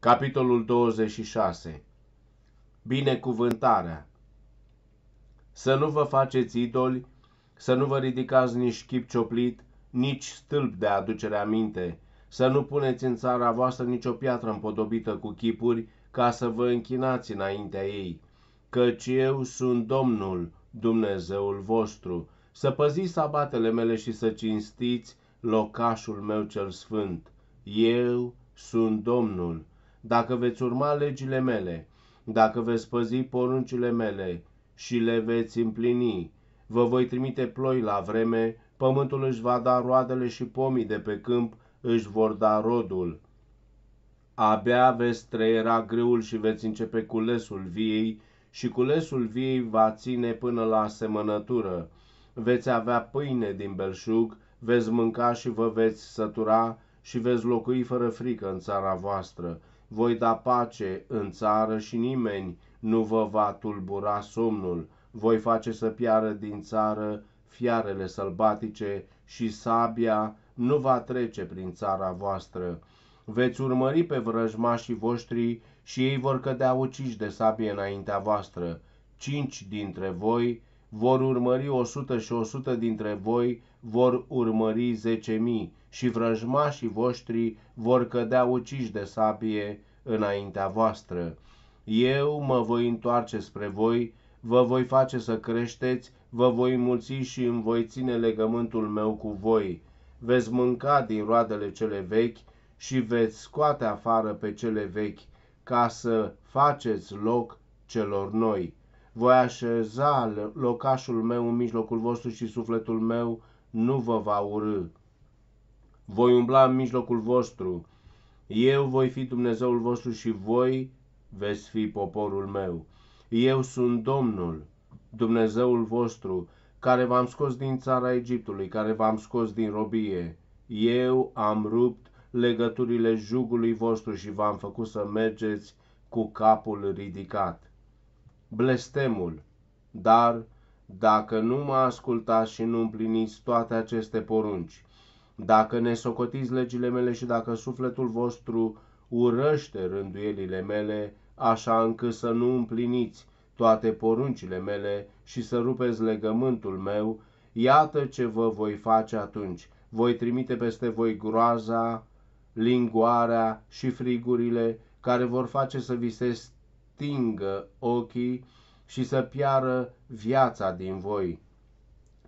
Capitolul 26 Binecuvântarea Să nu vă faceți idoli, să nu vă ridicați nici chip cioplit, nici stâlp de aducere aminte, să nu puneți în țara voastră nicio piatră împodobită cu chipuri, ca să vă închinați înaintea ei, căci eu sunt Domnul, Dumnezeul vostru, să păziți sabatele mele și să cinstiți locașul meu cel sfânt. Eu sunt Domnul, dacă veți urma legile mele, dacă veți păzi poruncile mele și le veți împlini, vă voi trimite ploi la vreme, pământul își va da roadele și pomii de pe câmp își vor da rodul. Abia veți trăiera greul și veți începe culesul viei și culesul viei va ține până la semănătură. Veți avea pâine din belșug, veți mânca și vă veți sătura și veți locui fără frică în țara voastră, voi da pace în țară și nimeni nu vă va tulbura somnul. Voi face să piară din țară fiarele sălbatice și sabia nu va trece prin țara voastră. Veți urmări pe vrăjmașii voștri și ei vor cădea uciși de sabie înaintea voastră. Cinci dintre voi vor urmări o sută și o sută dintre voi vor urmări zece mii și vrăjmașii voștri vor cădea uciși de sabie înaintea voastră. Eu mă voi întoarce spre voi, vă voi face să creșteți, vă voi mulți și îmi voi ține legământul meu cu voi. Veți mânca din roadele cele vechi și veți scoate afară pe cele vechi, ca să faceți loc celor noi voi așeza locașul meu în mijlocul vostru și sufletul meu nu vă va urâ. Voi umbla în mijlocul vostru. Eu voi fi Dumnezeul vostru și voi veți fi poporul meu. Eu sunt Domnul, Dumnezeul vostru, care v-am scos din țara Egiptului, care v-am scos din robie. Eu am rupt legăturile jugului vostru și v-am făcut să mergeți cu capul ridicat blestemul. Dar, dacă nu mă ascultați și nu împliniți toate aceste porunci, dacă ne socotiți legile mele și dacă sufletul vostru urăște rânduielile mele, așa încât să nu împliniți toate poruncile mele și să rupeți legământul meu, iată ce vă voi face atunci. Voi trimite peste voi groaza, lingoarea și frigurile care vor face să vi se stingă ochii și să piară viața din voi.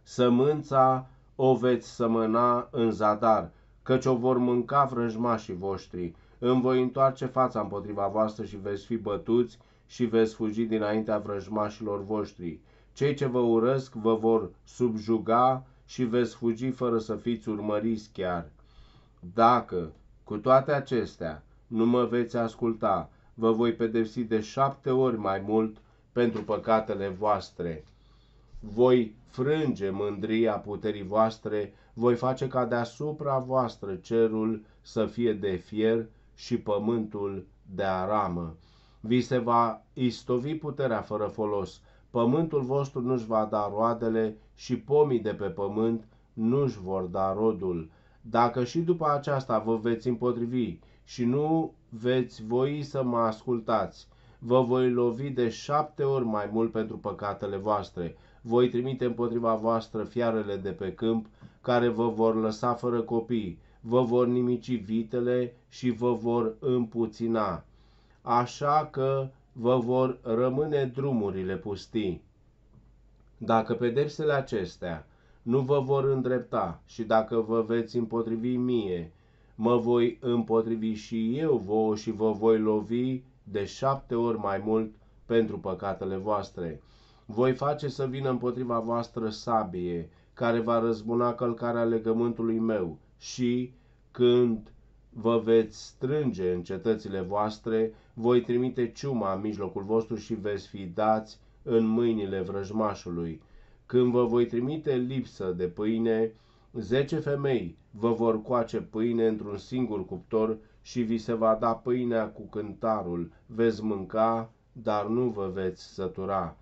Sămânța o veți sămăna în zadar, căci o vor mânca vrăjmașii voștri. Îmi voi întoarce fața împotriva voastră și veți fi bătuți și veți fugi dinaintea vrăjmașilor voștri. Cei ce vă urăsc vă vor subjuga și veți fugi fără să fiți urmăriți chiar. Dacă, cu toate acestea, nu mă veți asculta, vă voi pedepsi de șapte ori mai mult pentru păcatele voastre. Voi frânge mândria puterii voastre, voi face ca deasupra voastră cerul să fie de fier și pământul de aramă. Vi se va istovi puterea fără folos, pământul vostru nu-și va da roadele și pomii de pe pământ nu-și vor da rodul. Dacă și după aceasta vă veți împotrivi și nu veți voi să mă ascultați. Vă voi lovi de șapte ori mai mult pentru păcatele voastre. Voi trimite împotriva voastră fiarele de pe câmp, care vă vor lăsa fără copii, vă vor nimici vitele și vă vor împuțina. Așa că vă vor rămâne drumurile pustii. Dacă pedepsele acestea nu vă vor îndrepta și dacă vă veți împotrivi mie mă voi împotrivi și eu vouă și vă voi lovi de șapte ori mai mult pentru păcatele voastre. Voi face să vină împotriva voastră sabie, care va răzbuna călcarea legământului meu și, când vă veți strânge în cetățile voastre, voi trimite ciuma în mijlocul vostru și veți fi dați în mâinile vrăjmașului. Când vă voi trimite lipsă de pâine, Zece femei vă vor coace pâine într-un singur cuptor și vi se va da pâinea cu cântarul, veți mânca, dar nu vă veți sătura.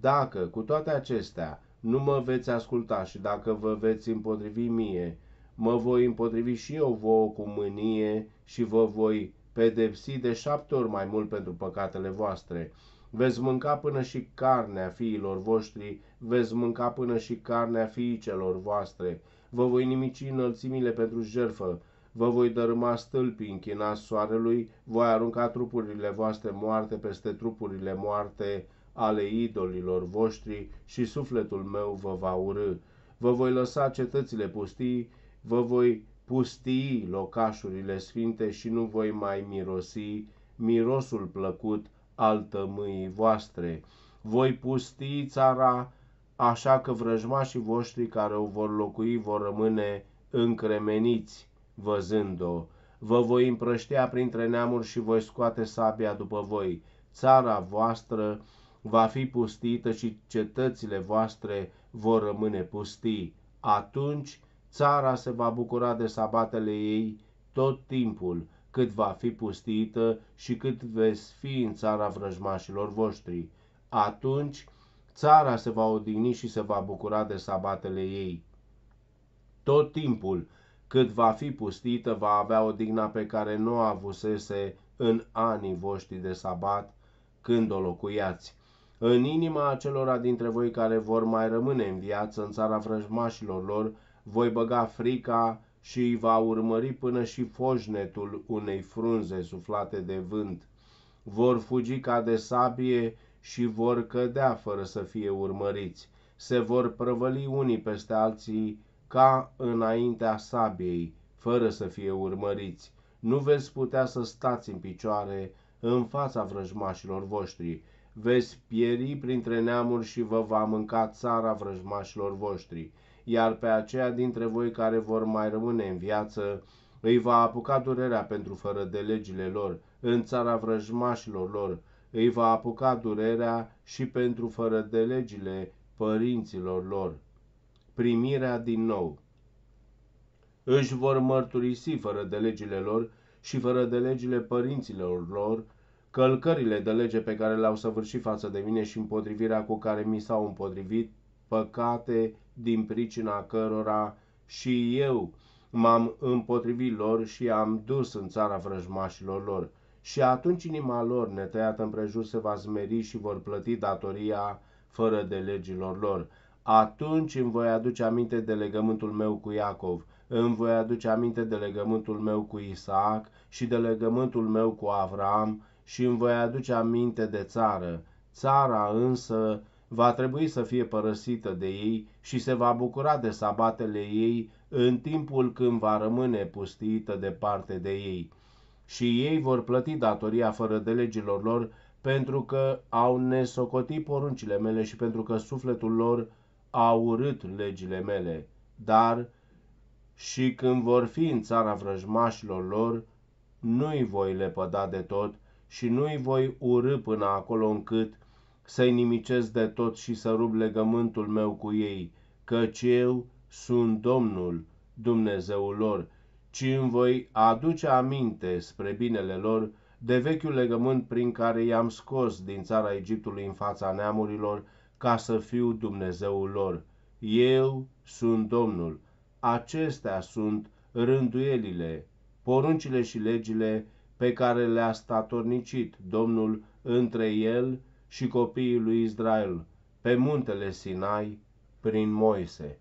Dacă, cu toate acestea, nu mă veți asculta și dacă vă veți împotrivi mie, mă voi împotrivi și eu vouă cu mânie și vă voi pedepsi de șapte ori mai mult pentru păcatele voastre. Veți mânca până și carnea fiilor voștri, veți mânca până și carnea fiicelor voastre, Vă voi nimici înălțimile pentru jertfă, vă voi dărâma stâlpii închinați soarelui, voi arunca trupurile voastre moarte peste trupurile moarte ale idolilor voștri și sufletul meu vă va urâ. Vă voi lăsa cetățile pustii, vă voi pustii locașurile sfinte și nu voi mai mirosi mirosul plăcut al tămâii voastre. Voi pustii țara așa că vrăjmașii voștri care o vor locui vor rămâne încremeniți văzând-o. Vă voi împrăștea printre neamuri și voi scoate sabia după voi. Țara voastră va fi pustită și cetățile voastre vor rămâne pustii. Atunci țara se va bucura de sabatele ei tot timpul, cât va fi pustită și cât veți fi în țara vrăjmașilor voștri. Atunci Țara se va odihni și se va bucura de sabatele ei. Tot timpul cât va fi pustită, va avea o digna pe care nu a avusese în anii voștri de sabat, când o locuiați. În inima acelora dintre voi care vor mai rămâne în viață în țara vrăjmașilor lor, voi băga frica și îi va urmări până și foșnetul unei frunze suflate de vânt. Vor fugi ca de sabie și vor cădea fără să fie urmăriți. Se vor prăvăli unii peste alții ca înaintea sabiei, fără să fie urmăriți. Nu veți putea să stați în picioare în fața vrăjmașilor voștri. Veți pieri printre neamuri și vă va mânca țara vrăjmașilor voștri. Iar pe aceia dintre voi care vor mai rămâne în viață, îi va apuca durerea pentru fără de legile lor, în țara vrăjmașilor lor, îi va apuca durerea și pentru fără de legile părinților lor. Primirea din nou. Își vor mărturisi fără de legile lor și fără de legile părinților lor călcările de lege pe care le-au săvârșit față de mine și împotrivirea cu care mi s-au împotrivit, păcate din pricina cărora și eu m-am împotrivit lor și am dus în țara vrăjmașilor lor. Și atunci inima lor, netăiată împrejur, se va zmeri și vor plăti datoria fără de legilor lor. Atunci îmi voi aduce aminte de legământul meu cu Iacov, îmi voi aduce aminte de legământul meu cu Isaac și de legământul meu cu Avram și îmi voi aduce aminte de țară. Țara însă va trebui să fie părăsită de ei și se va bucura de sabatele ei în timpul când va rămâne pustită departe de ei și ei vor plăti datoria fără de legilor lor, pentru că au nesocotit poruncile mele și pentru că sufletul lor a urât legile mele. Dar și când vor fi în țara vrăjmașilor lor, nu-i voi lepăda de tot și nu-i voi urâ până acolo încât să-i nimicesc de tot și să rup legământul meu cu ei, căci eu sunt Domnul, Dumnezeul lor ci îmi voi aduce aminte spre binele lor de vechiul legământ prin care i-am scos din țara Egiptului în fața neamurilor ca să fiu Dumnezeul lor. Eu sunt Domnul. Acestea sunt rânduielile, poruncile și legile pe care le-a statornicit Domnul între el și copiii lui Israel pe muntele Sinai prin Moise.